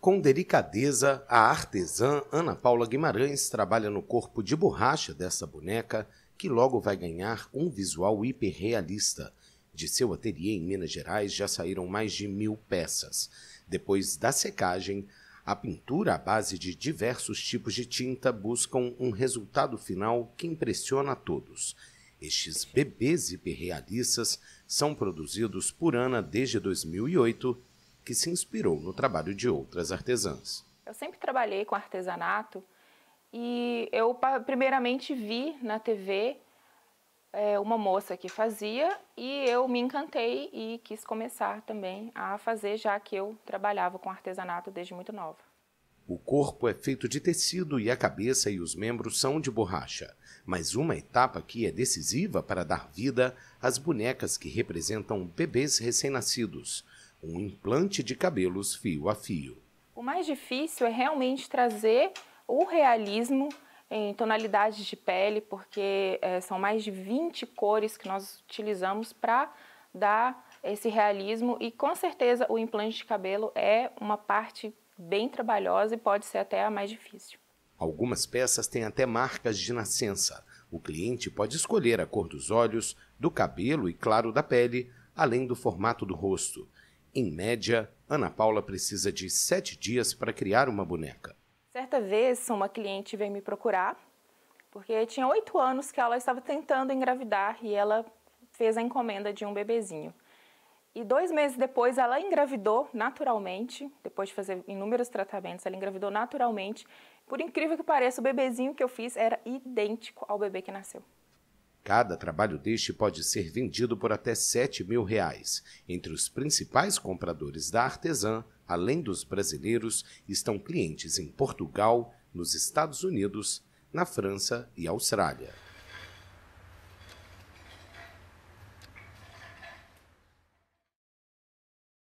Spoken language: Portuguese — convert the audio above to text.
Com delicadeza, a artesã Ana Paula Guimarães trabalha no corpo de borracha dessa boneca, que logo vai ganhar um visual hiperrealista. De seu ateliê em Minas Gerais já saíram mais de mil peças. Depois da secagem, a pintura à base de diversos tipos de tinta buscam um resultado final que impressiona a todos. Estes bebês hiperrealistas são produzidos por Ana desde 2008 que se inspirou no trabalho de outras artesãs. Eu sempre trabalhei com artesanato e eu primeiramente vi na TV é, uma moça que fazia e eu me encantei e quis começar também a fazer, já que eu trabalhava com artesanato desde muito nova. O corpo é feito de tecido e a cabeça e os membros são de borracha, mas uma etapa que é decisiva para dar vida às bonecas que representam bebês recém-nascidos, um implante de cabelos fio a fio. O mais difícil é realmente trazer o realismo em tonalidades de pele, porque é, são mais de 20 cores que nós utilizamos para dar esse realismo e com certeza o implante de cabelo é uma parte bem trabalhosa e pode ser até a mais difícil. Algumas peças têm até marcas de nascença. O cliente pode escolher a cor dos olhos, do cabelo e, claro, da pele, além do formato do rosto. Em média, Ana Paula precisa de sete dias para criar uma boneca. Certa vez, uma cliente veio me procurar, porque tinha oito anos que ela estava tentando engravidar e ela fez a encomenda de um bebezinho. E dois meses depois, ela engravidou naturalmente, depois de fazer inúmeros tratamentos, ela engravidou naturalmente. Por incrível que pareça, o bebezinho que eu fiz era idêntico ao bebê que nasceu. Cada trabalho deste pode ser vendido por até 7 mil reais. Entre os principais compradores da artesã, além dos brasileiros, estão clientes em Portugal, nos Estados Unidos, na França e Austrália.